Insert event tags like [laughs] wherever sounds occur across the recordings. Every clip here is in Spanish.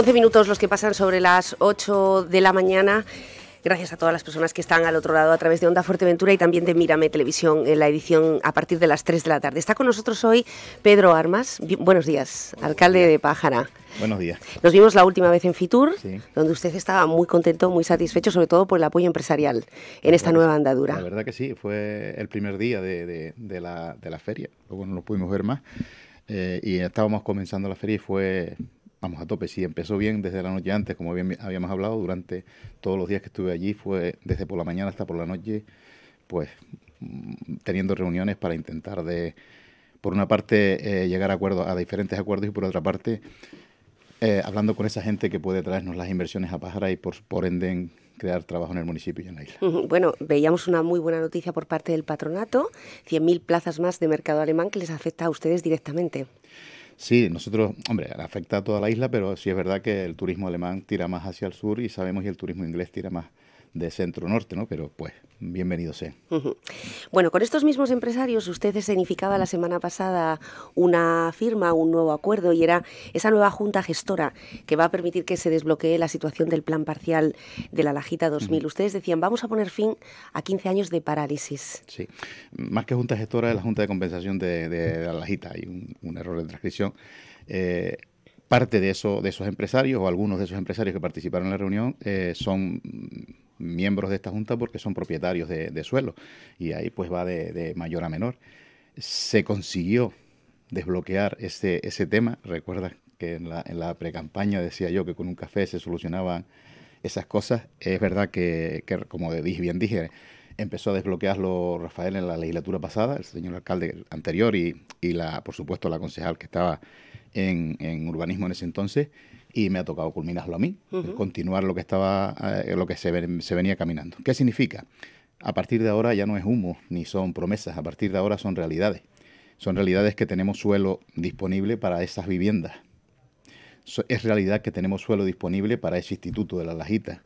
11 minutos los que pasan sobre las 8 de la mañana. Gracias a todas las personas que están al otro lado a través de Onda Fuerteventura y también de Mírame Televisión en la edición a partir de las 3 de la tarde. Está con nosotros hoy Pedro Armas. buenos días, alcalde de Pájara. Buenos días. Nos vimos la última vez en Fitur, donde usted estaba muy contento, muy satisfecho, sobre todo por el apoyo empresarial en esta nueva andadura. La verdad que sí, fue el primer día de, de, la, feria, luego no lo pudimos ver más. Eh, y estábamos comenzando la feria y fue vamos a tope. sí, empezó bien desde la noche antes, como habíamos hablado, durante todos los días que estuve allí, fue desde por la mañana hasta por la noche, pues mm, teniendo reuniones para intentar de, por una parte, eh, llegar a acuerdos, a diferentes acuerdos y por otra parte, eh, hablando con esa gente que puede traernos las inversiones a Pájara y por, ende crear trabajo en el municipio y en la isla. Bueno, veíamos una muy buena noticia por parte del patronato, 100.000 plazas más de mercado alemán que les afecta a ustedes directamente. Sí, nosotros, hombre, afecta a toda la isla, pero sí es verdad que el turismo alemán tira más hacia el sur y sabemos que el turismo inglés tira más de centro norte, ¿no? Pero pues, bienvenido sea. Bueno, con estos mismos empresarios usted escenificaba la semana pasada una firma, un nuevo acuerdo y era esa nueva junta gestora que va a permitir que se desbloquee la situación del plan parcial de la Lajita 2000. Ustedes decían, vamos a poner fin a 15 años de parálisis. Sí, más que junta gestora es la junta de compensación de, la Lajita, hay un, error de transcripción. Eh, parte de, eso, de esos empresarios o algunos de esos empresarios que participaron en la reunión eh, son miembros de esta junta porque son propietarios de, suelo y ahí pues va de, mayor a menor. Se consiguió desbloquear ese, ese tema, recuerdas que en la, en la pre-campaña decía yo que con un café se solucionaban esas cosas, es verdad que, que como dije, bien dije, empezó a desbloquearlo Rafael en la legislatura pasada, el señor alcalde anterior y, y la, por supuesto la concejal que estaba en, urbanismo en ese entonces y me ha tocado culminarlo a mí, continuar lo que estaba, eh, lo que se, venía caminando. ¿Qué significa? A partir de ahora ya no es humo ni son promesas, a partir de ahora son realidades. Son realidades que tenemos suelo disponible para esas viviendas. es realidad que tenemos suelo disponible para ese instituto de la Lajita.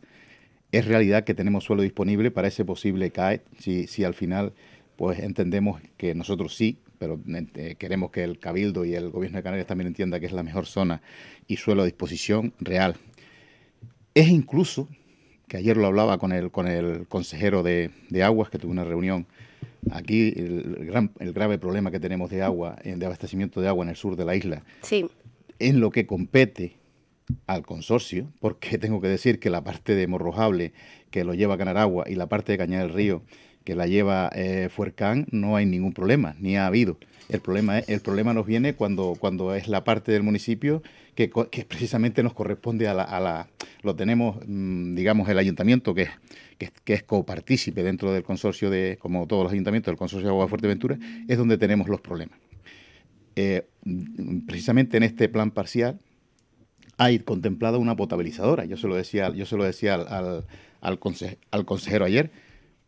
Es realidad que tenemos suelo disponible para ese posible CAE, si, si al final pues entendemos que nosotros sí pero eh, queremos que el Cabildo y el Gobierno de Canarias también entienda que es la mejor zona y suelo a disposición real. Es incluso, que ayer lo hablaba con el, con el consejero de, de Aguas, que tuve una reunión, aquí el, gran, el grave problema que tenemos de agua, eh, de abastecimiento de agua en el sur de la isla, sí. en lo que compete al consorcio, porque [laughs] tengo que decir que la parte de Morrojable, que lo lleva a Canaragua, y la parte de Cañar del Río, que la lleva eh, Fuercán, no hay ningún problema, ni ha habido. El problema, el problema nos viene cuando, cuando es la parte del municipio que, precisamente nos corresponde a la, a la lo tenemos, mm, digamos, el ayuntamiento que es, que, es copartícipe dentro del consorcio de, como todos los ayuntamientos, del consorcio de Agua Fuerteventura, es donde tenemos los problemas. Eh, mm, precisamente en este plan parcial hay contemplada una potabilizadora. Yo se lo decía, yo se lo decía al, al consejero ayer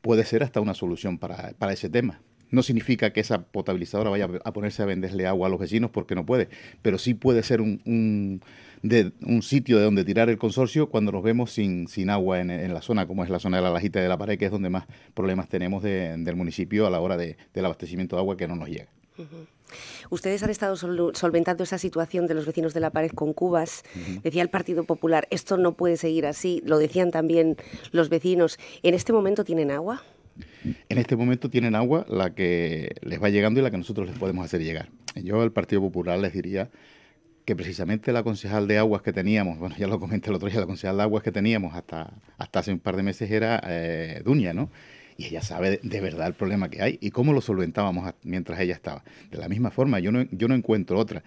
puede ser hasta una solución para, ese tema. No significa que esa potabilizadora vaya a ponerse a venderle agua a los vecinos porque no puede, pero sí puede ser un, un, de, un sitio de donde tirar el consorcio cuando nos vemos sin, sin agua en, la zona, como es la zona de la Lajita de la Pared, que es donde más problemas tenemos de, del municipio a la hora de, del abastecimiento de agua que no nos llega. Ustedes han estado solventando esa situación de los vecinos de la pared con cubas. Decía el Partido Popular, esto no puede seguir así. Lo decían también los vecinos. ¿En este momento tienen agua? En este momento tienen agua la que les va llegando y la que nosotros les podemos hacer llegar. Yo al Partido Popular les diría que precisamente la concejal de aguas que teníamos, bueno, ya lo comenté el otro día, la concejal de aguas que teníamos hasta, hasta hace un par de meses era eh, Duña, ¿no? y ella sabe de, verdad el problema que hay y cómo lo solventábamos mientras ella estaba. De la misma forma, yo no, yo no encuentro otra.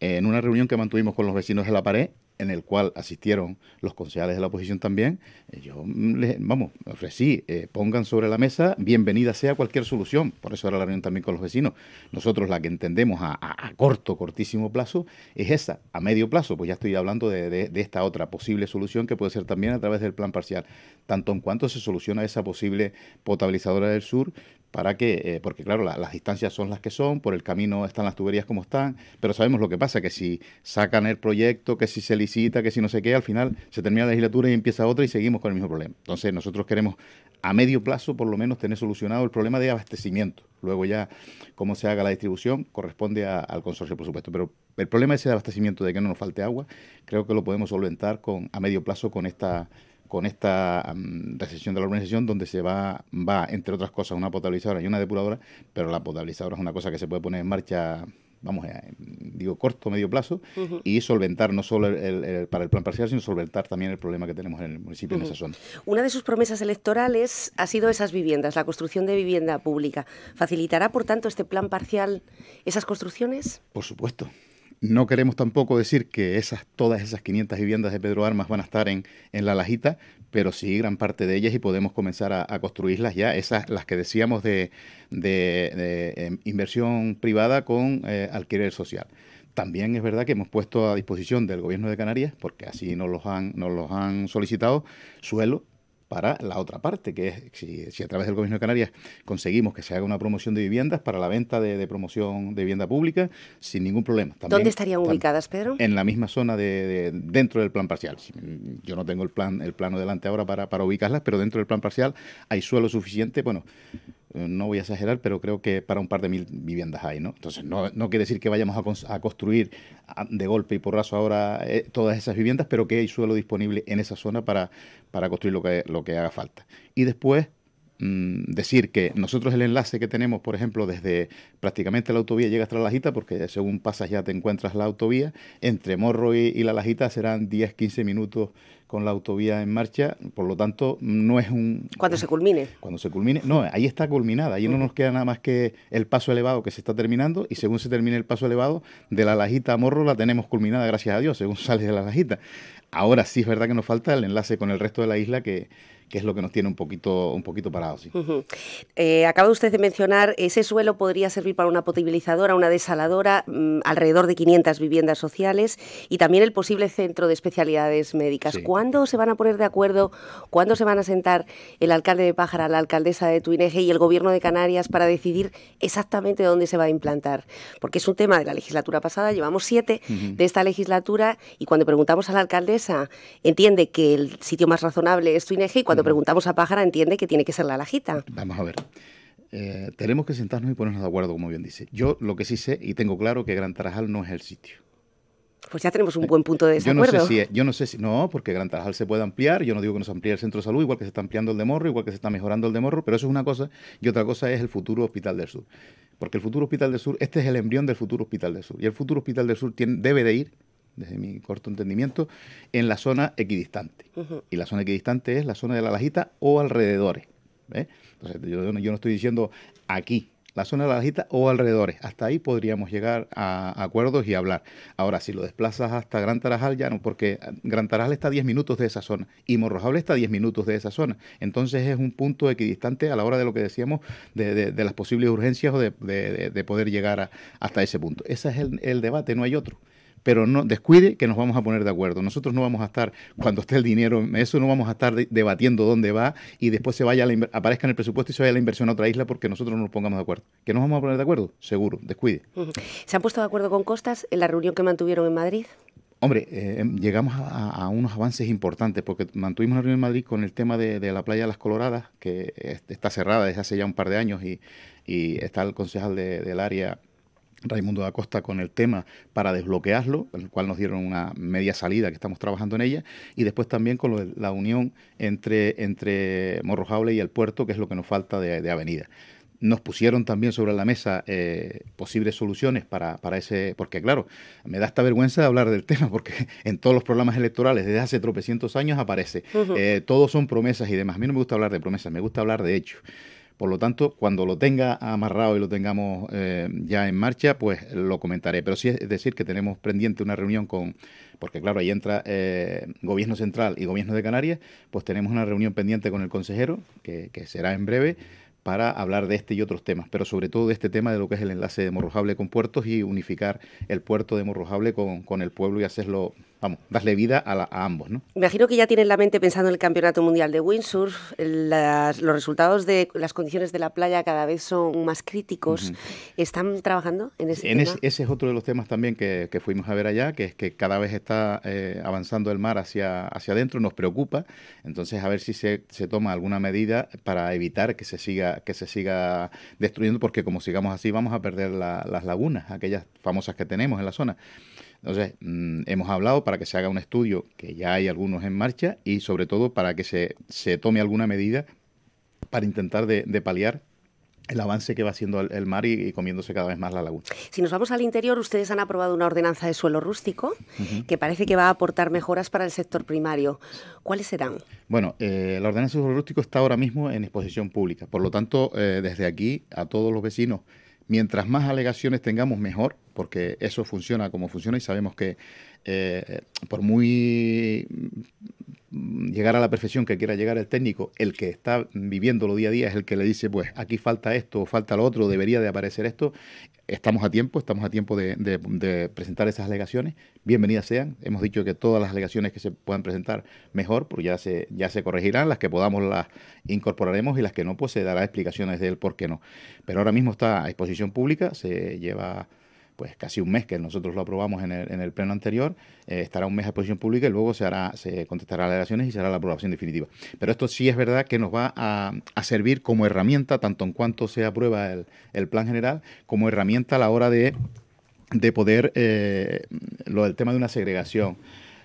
en una reunión que mantuvimos con los vecinos de la pared, en el cual asistieron los concejales de la oposición también, eh, yo, mm, les, vamos, ofrecí, eh, pongan sobre la mesa, bienvenida sea cualquier solución, por eso era la reunión también con los vecinos. Nosotros la que entendemos a, corto, cortísimo plazo es esa, a medio plazo, pues ya estoy hablando de, esta otra posible solución que puede ser también a través del plan parcial, tanto en cuanto se soluciona esa posible potabilizadora del sur, para que, eh, porque claro, las distancias son las que son, por el camino están las tuberías como están, pero sabemos lo que pasa, que si sacan el proyecto, que si se licita, que si no sé qué, al final se termina la legislatura y empieza otra y seguimos con el mismo problema. Entonces nosotros queremos a medio plazo por lo menos tener solucionado el problema de abastecimiento. Luego ya cómo se haga la distribución corresponde al consorcio, por supuesto, pero el problema ese de abastecimiento, de que no nos falte agua, creo que lo podemos solventar con, a medio plazo con esta con esta mm, recesión de la urbanización donde se va, va, entre otras cosas, una potabilizadora y una depuradora, pero la potabilizadora es una cosa que se puede poner en marcha vamos, eh, digo, corto, medio plazo, y solventar no solo el, para el plan parcial, sino solventar también el problema que tenemos en el municipio en esa zona. Una de sus promesas electorales ha sido esas viviendas, la construcción de vivienda pública. ¿Facilitará, por tanto, este plan parcial esas construcciones? Por supuesto. No queremos tampoco decir que esas, todas esas 500 viviendas de Pedro Armas van a estar en, en la lajita, pero sí gran parte de ellas y podemos comenzar a, construirlas ya, esas las que decíamos de, em, inversión privada con eh, alquiler social. También es verdad que hemos puesto a disposición del Gobierno de Canarias, porque así nos los han, nos los han solicitado, suelo para la otra parte, que es si, a través del Gobierno de Canarias conseguimos que se haga una promoción de viviendas para la venta de, promoción de vivienda pública sin ningún problema. ¿Dónde estarían ubicadas, Pedro? En la misma zona de, dentro del plan parcial. Mm, yo no tengo el plan el plano delante ahora para, para ubicarlas, pero dentro del plan parcial hay suelo suficiente. Bueno, eh, no voy a exagerar, pero creo que para un par de mil viviendas hay, ¿no? Entonces, no, quiere decir que vayamos a, construir de golpe y porrazo ahora eh, todas esas viviendas, pero que hay suelo disponible en esa zona para, para construir lo que, lo que haga falta. Y después Mm, decir que nosotros el enlace que tenemos, por ejemplo, desde prácticamente la autovía llega hasta la Lajita, porque según pasas ya te encuentras la autovía, entre Morro y, la Lajita serán 10-15 minutos con la autovía en marcha, por lo tanto no es un... Cuando se culmine. Cuando se culmine, no, ahí está culminada, ahí no nos queda nada más que el paso elevado que se está terminando y según se termine el paso elevado, de la Lajita a Morro la tenemos culminada, gracias a Dios, según [laughs] sale de la Lajita. Ahora sí es verdad que nos falta el enlace con el resto de la isla que que es lo que nos tiene un poquito, un poquito parados. ¿sí? Eh, acaba usted de mencionar, ese suelo podría servir para una potabilizadora, una desaladora, mm, alrededor de 500 viviendas sociales y también el posible centro de especialidades médicas. ¿Cuándo se van a poner de acuerdo, cuándo se van a sentar el alcalde de Pájara, la alcaldesa de Tuineje y el gobierno de Canarias para decidir exactamente dónde se va a implantar? Porque es un tema de la legislatura pasada, llevamos siete de esta legislatura y cuando preguntamos a la alcaldesa, entiende que el sitio más razonable es Tuineje y cuando preguntamos a Pájara entiende que tiene que ser la lajita. Vamos a ver. Eh, tenemos que sentarnos y ponernos de acuerdo, como bien dice. Yo lo que sí sé y tengo claro que Gran Tarajal no es el sitio. Pues ya tenemos un eh, buen punto de desacuerdo. Yo no sé si, no, porque Gran Tarajal se puede ampliar. Yo no digo que no se amplíe el centro de salud, igual que se está ampliando el de Morro, igual que se está mejorando el de Morro, pero eso es una cosa. Y otra cosa es el futuro Hospital del Sur. Porque el futuro Hospital del Sur, este es el embrión del futuro Hospital del Sur. Y el futuro Hospital del Sur tiene, debe de ir desde mi corto entendimiento, en la zona equidistante. Y la zona equidistante es la zona de la lajita o alrededores. ¿eh? Entonces, yo, no estoy diciendo aquí, la zona de la lajita o alrededores. Hasta ahí podríamos llegar a acuerdos y hablar. Ahora, si lo desplazas hasta Gran Tarajal, ya no, porque Gran Tarajal está a 10 minutos de esa zona y Morrojable está a 10 minutos de esa zona. Entonces es un punto equidistante a la hora de lo que decíamos de, las posibles urgencias o de, poder llegar hasta ese punto. Ese es el debate, no hay otro pero no descuide que nos vamos a poner de acuerdo. Nosotros no vamos a estar, cuando esté el dinero, eso no vamos a estar debatiendo dónde va y después se vaya la, aparezca en el presupuesto y se vaya la inversión a otra isla porque nosotros no nos pongamos de acuerdo. ¿Que nos vamos a poner de acuerdo? Seguro, descuide. ¿Se han puesto de acuerdo con Costas en la reunión que mantuvieron en Madrid? Hombre, eh, llegamos a, unos avances importantes porque mantuvimos la reunión en Madrid con el tema de, la playa de las Coloradas, que está cerrada desde hace ya un par de años y, está el concejal del área Raimundo da Costa con el tema para desbloquearlo, el cual nos dieron una media salida que estamos trabajando en ella, y después también con la unión entre, entre Morrojable y el puerto, que es lo que nos falta de, avenida. Nos pusieron también sobre la mesa eh, posibles soluciones para, para, ese, porque claro, me da esta vergüenza de hablar del tema, porque [laughs] en todos los programas electorales desde hace tropecientos años aparece. Eh, todos son promesas y demás. A mí no me gusta hablar de promesas, me gusta hablar de hechos. Por lo tanto, cuando lo tenga amarrado y lo tengamos eh, ya en marcha, pues lo comentaré. Pero sí es decir que tenemos pendiente una reunión con, porque claro, ahí entra eh, Gobierno Central y Gobierno de Canarias, pues tenemos una reunión pendiente con el consejero, que, será en breve para hablar de este y otros temas, pero sobre todo de este tema de lo que es el enlace de Morrojable con puertos y unificar el puerto de Morrojable con, con el pueblo y hacerlo vamos, darle vida a, ambos, ¿no? Imagino que ya tienen la mente pensando en el Campeonato Mundial de Windsurf, los resultados de las condiciones de la playa cada vez son más críticos. ¿Están trabajando en ese en tema? Es, ese es otro de los temas también que, fuimos a ver allá, que es que cada vez está eh, avanzando el mar hacia, hacia adentro, nos preocupa, entonces a ver si se, se, toma alguna medida para evitar que se siga, que se siga destruyendo, porque como sigamos así vamos a perder las lagunas, aquellas famosas que tenemos en la zona. Entonces, mm, hemos hablado para que se haga un estudio, que ya hay algunos en marcha, y sobre todo para que se, tome alguna medida para intentar de, paliar el avance que va haciendo el, mar y, comiéndose cada vez más la laguna. Si nos vamos al interior, ustedes han aprobado una ordenanza de suelo rústico que parece que va a aportar mejoras para el sector primario. ¿Cuáles serán? Bueno, eh, la ordenanza de suelo rústico está ahora mismo en exposición pública. Por lo tanto, eh, desde aquí, a todos los vecinos Mientras más alegaciones tengamos, mejor, porque eso funciona como funciona y sabemos que eh, por muy mm, llegar a la perfección que quiera llegar el técnico, el que está viviéndolo día a día es el que le dice, pues aquí falta esto, falta lo otro, debería de aparecer esto. Estamos a tiempo, estamos a tiempo de, presentar esas alegaciones. Bienvenidas sean. Hemos dicho que todas las alegaciones que se puedan presentar, mejor, porque ya se, ya se corregirán. Las que podamos las incorporaremos y las que no, pues se dará explicaciones del por qué no. Pero ahora mismo está a exposición pública, se lleva pues casi un mes, que nosotros lo aprobamos en el, en el pleno anterior, eh, estará un mes a exposición pública y luego se hará, se contestará las alegaciones y será la aprobación definitiva. Pero esto sí es verdad que nos va a, a servir como herramienta, tanto en cuanto se aprueba el, plan general, como herramienta a la hora de, de poder eh, lo del tema de una segregación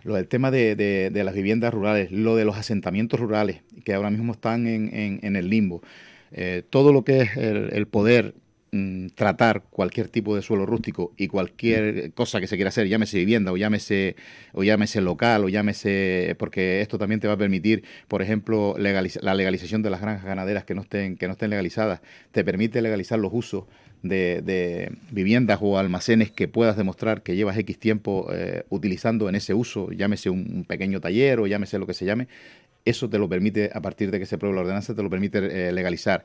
lo del tema de, las viviendas rurales, lo de los asentamientos rurales, que ahora mismo están en, el limbo, eh, todo lo que es el poder Mm, tratar cualquier tipo de suelo rústico y cualquier cosa que se quiera hacer, llámese vivienda o llámese, o llámese local o llámese, porque esto también te va a permitir, por ejemplo, la legalización de las granjas ganaderas que no estén, que no estén legalizadas, te permite legalizar los usos de, viviendas o almacenes que puedas demostrar que llevas X tiempo eh, utilizando en ese uso, llámese un, pequeño taller o llámese lo que se llame, eso te lo permite, a partir de que se apruebe la ordenanza, te lo permite eh, legalizar.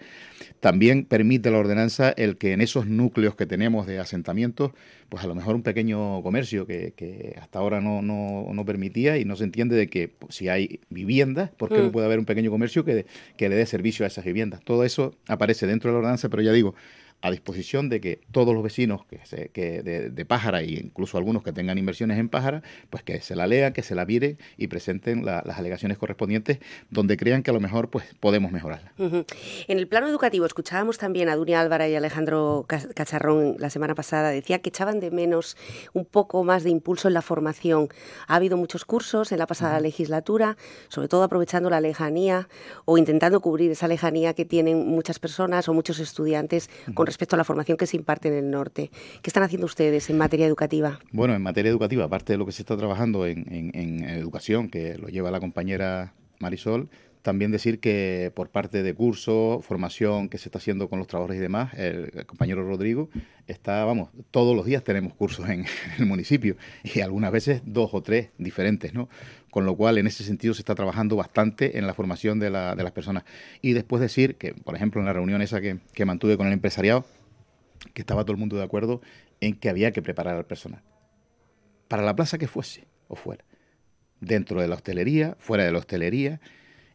También permite la ordenanza el que en esos núcleos que tenemos de asentamientos, pues a lo mejor un pequeño comercio que, hasta ahora no, no, permitía y no se entiende de que si hay viviendas, ¿por qué no mm. puede haber un pequeño comercio que, que le dé servicio a esas viviendas? Todo eso aparece dentro de la ordenanza, pero ya digo, a disposición de que todos los vecinos que, de, de, Pájara e incluso algunos que tengan inversiones en Pájara, pues que se la lean, que se la miren y presenten las alegaciones correspondientes donde crean que a lo mejor pues podemos mejorarla. En el plano educativo escuchábamos también a Dunia Álvara y Alejandro Cacharrón la semana pasada, decía que echaban de menos un poco más de impulso en la formación. Ha habido muchos cursos en la pasada legislatura, sobre todo aprovechando la lejanía o intentando cubrir esa lejanía que tienen muchas personas o muchos estudiantes con respecto a la formación que se imparte en el norte. ¿Qué están haciendo ustedes en materia educativa? Bueno, en materia educativa, aparte de lo que se está trabajando en, en educación, que lo lleva la compañera Marisol, también decir que por parte de curso, formación que se está haciendo con los trabajadores y demás, el compañero Rodrigo está, vamos, todos los días tenemos cursos en, [laughs] el municipio y algunas veces dos o tres diferentes, ¿no? Con lo cual, en ese sentido, se está trabajando bastante en la formación de, las personas. Y después decir que, por ejemplo, en la reunión esa que mantuve con el empresariado, que estaba todo el mundo de acuerdo en que había que preparar al personal. Para la plaza que fuese o fuera. Dentro de la hostelería, fuera de la hostelería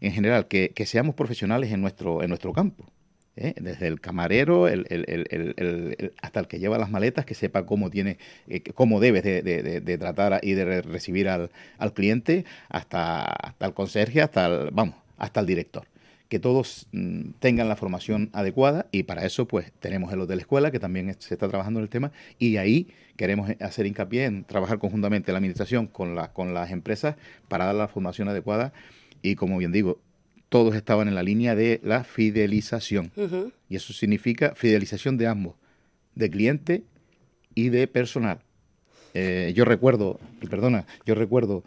en general, que, seamos profesionales en nuestro, en nuestro campo. ¿eh? desde el camarero hasta el que lleva las maletas, que sepa cómo tiene, eh, cómo debes de, tratar y de recibir al, al cliente, hasta, el conserje, hasta el, vamos, hasta el director. Que todos mm, tengan la formación adecuada y para eso pues tenemos el Hotel Escuela que también se está trabajando en el tema y ahí queremos hacer hincapié en trabajar conjuntamente la administración con, la, con las empresas para dar la formación adecuada y como bien digo, todos estaban en la línea de la fidelización. Y eso significa fidelización de ambos, de cliente y de personal. Eh, yo recuerdo, perdona, yo recuerdo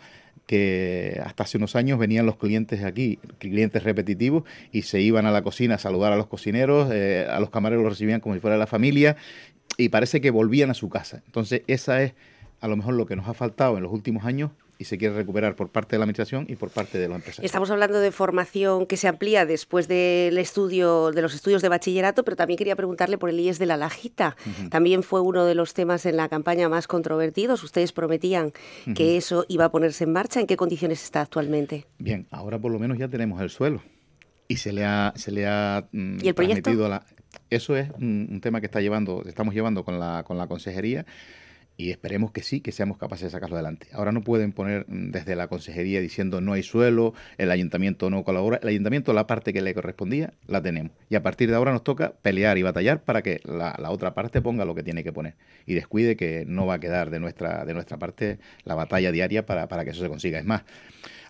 que hasta hace unos años venían los clientes aquí, clientes repetitivos, y se iban a la cocina a saludar a los cocineros, eh, a los camareros los recibían como si fuera la familia, y parece que volvían a su casa. Entonces, esa es a lo mejor lo que nos ha faltado en los últimos años, y se quiere recuperar por parte de la administración y por parte de la empresa. Estamos hablando de formación que se amplía después del estudio de los estudios de bachillerato, pero también quería preguntarle por el IES de la Lajita. También fue uno de los temas en la campaña más controvertidos. Ustedes prometían que eso iba a ponerse en marcha. ¿En qué condiciones está actualmente? Bien, ahora por lo menos ya tenemos el suelo y se le ha se le ha mm, A la, eso es un, un, tema que está llevando estamos llevando con la con la consejería y esperemos que sí, que seamos capaces de sacarlo adelante. Ahora no pueden poner mm, desde la consejería diciendo no hay suelo, el ayuntamiento no colabora. El ayuntamiento, la parte que le correspondía, la tenemos. Y a partir de ahora nos toca pelear y batallar para que la, otra parte ponga lo que tiene que poner. Y descuide que no va a quedar de nuestra, de nuestra parte la batalla diaria para, para que eso se consiga. Es más,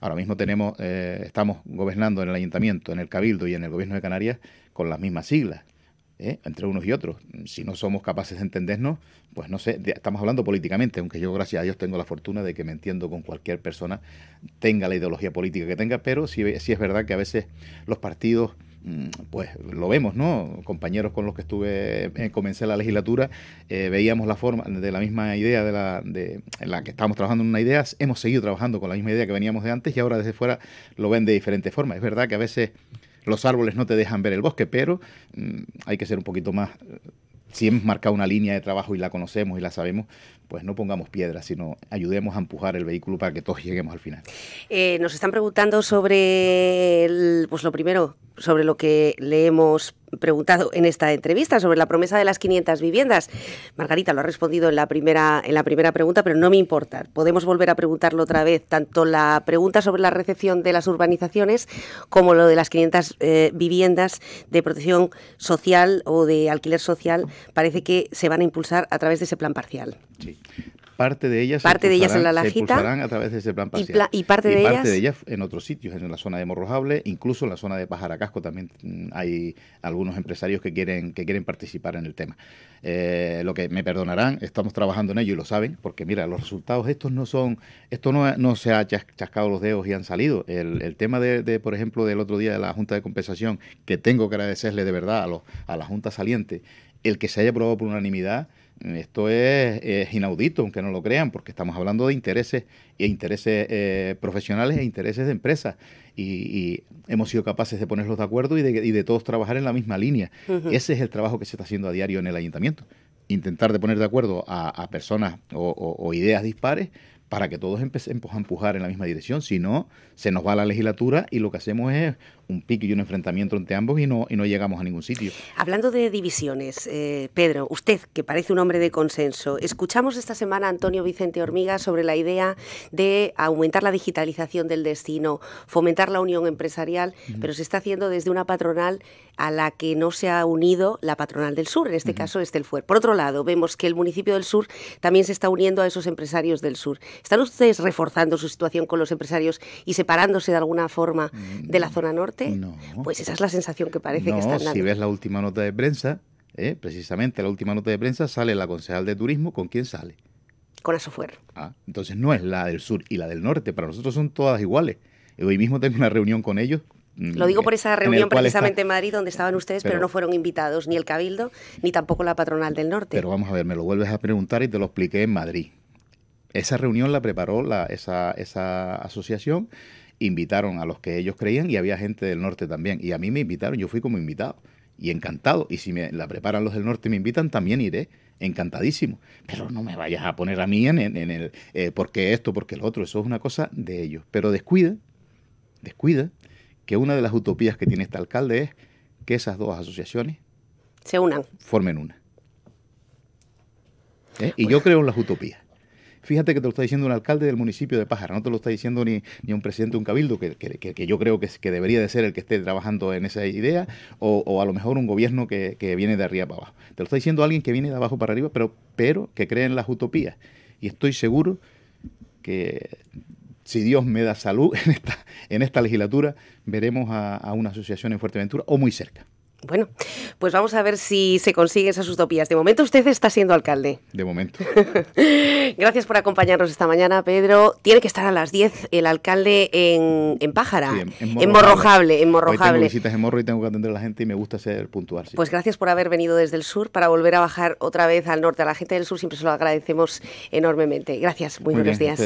ahora mismo tenemos, eh, estamos gobernando en el ayuntamiento, en el cabildo y en el gobierno de Canarias con las mismas siglas ¿eh? entre unos y otros. Si no somos capaces de entendernos, pues no sé, estamos hablando políticamente, aunque yo gracias a Dios tengo la fortuna de que me entiendo con cualquier persona, tenga la ideología política que tenga, pero sí, sí es verdad que a veces los partidos mm, pues lo vemos, ¿no? Compañeros con los que estuve, eh, comencé la legislatura, eh, veíamos la forma de la misma idea de la, en la que estábamos trabajando en una idea, hemos seguido trabajando con la misma idea que veníamos de antes y ahora desde fuera lo ven de diferente forma. Es verdad que a veces los árboles no te dejan ver el bosque, pero mm, hay que ser un poquito más eh, si hemos marcado una línea de trabajo y la conocemos y la sabemos, pues no pongamos piedras, sino ayudemos a empujar el vehículo para que todos [laughs] lleguemos al final. Eh, nos están preguntando sobre, pues lo primero, sobre lo que le hemos preguntado en esta entrevista, sobre la promesa de las 500 viviendas. Margarita lo ha respondido en la primera, en la primera pregunta, pero no me importa. Podemos volver a preguntarlo otra vez, tanto la pregunta sobre la recepción de las urbanizaciones como lo de las 500 eh, viviendas de protección social o de alquiler social. Parece que se van a impulsar a través de ese plan parcial. Parte de ellas, se de la a través de ese plan parcial. Y, parte, de, ellas... en otros sitios, en la zona de Morrojable, incluso en la zona de Pajaracasco también mm, hay algunos empresarios que quieren que quieren participar en el tema. Eh, lo que me perdonarán, estamos trabajando en ello y lo saben, porque mira, los resultados estos no son, esto no, se ha chascado los dedos y han salido. El, el tema de, de, por ejemplo, del otro día de la Junta de Compensación, que tengo que agradecerle de verdad a, a la Junta saliente, el que se haya aprobado por unanimidad esto es, inaudito, aunque no lo crean, porque estamos hablando de intereses e intereses eh, profesionales e intereses de empresas. Y, hemos sido capaces de ponerlos de acuerdo y de, de todos trabajar en la misma línea. Ese es el trabajo que se está haciendo a diario en el ayuntamiento. Intentar de poner de acuerdo a, personas o ideas dispares para que todos empecemos a empujar en la misma dirección. Si no, se nos va la legislatura y lo que hacemos es un pique y un enfrentamiento entre ambos y no, y no llegamos a ningún sitio. Hablando de divisiones, eh, Pedro, usted, que parece un hombre de consenso, escuchamos esta semana a Antonio Vicente Hormiga sobre la idea de aumentar la digitalización del destino, fomentar la unión empresarial, pero se está haciendo desde una patronal a la que no se ha unido la patronal del sur, en este caso es caso Estelfuer. Por otro lado, vemos que el municipio del sur también se está uniendo a esos empresarios del sur. ¿Están ustedes reforzando su situación con los empresarios y separándose de alguna forma mm, de la zona norte? Pues esa es la sensación que parece que están dando. Si ves la última nota de prensa, ¿eh? precisamente la última nota de prensa sale la concejal de turismo, ¿con quién sale? Con Asofuer. Ah, entonces no es la del sur y la del norte, para nosotros son todas iguales. Hoy mismo tengo una reunión con ellos, mm, lo digo por esa reunión precisamente en Madrid donde estaban ustedes, pero, no fueron invitados ni el Cabildo ni tampoco la patronal del norte. Pero vamos a ver, me lo vuelves a preguntar y te lo expliqué en Madrid. Esa reunión la preparó la, esa, asociación, invitaron a los que ellos creían y había gente del norte también. Y a mí me invitaron, yo fui como invitado y encantado. Y si me la preparan los del norte y me invitan, también iré, encantadísimo. Pero no me vayas a poner a mí en, el eh, por porque esto, porque el otro, eso es una cosa de ellos. Pero descuida, descuida que una de las utopías que tiene este alcalde es que esas dos asociaciones se unan. Formen una. ¿Eh? Y yo creo en las utopías. Fíjate que te lo está diciendo un alcalde del municipio de Pájara, no te lo está diciendo ni, ni un presidente de un cabildo, que, yo creo que, que, debería de ser el que esté trabajando en esa idea, o, a lo mejor un gobierno que, viene de arriba para abajo. Te lo está diciendo alguien que viene de abajo para arriba, pero, pero que cree en las utopías. Y estoy seguro que si Dios me da salud [laughs] en esta, legislatura, veremos a una asociación en Fuerteventura o muy cerca. Bueno, pues vamos a ver si se consiguen esas utopías. De momento usted está siendo alcalde. De momento. [laughs] Gracias por acompañarnos esta mañana, Pedro. Tiene que estar a las 10 el alcalde en, en Pájara, en, Morrojable. En Morrojable. tengo visitas en Morro y tengo que atender a la gente y me gusta ser puntual. Pues gracias por haber venido desde el sur para volver a bajar otra vez al norte. A la gente del sur siempre se lo agradecemos enormemente. Gracias, muy, buenos días.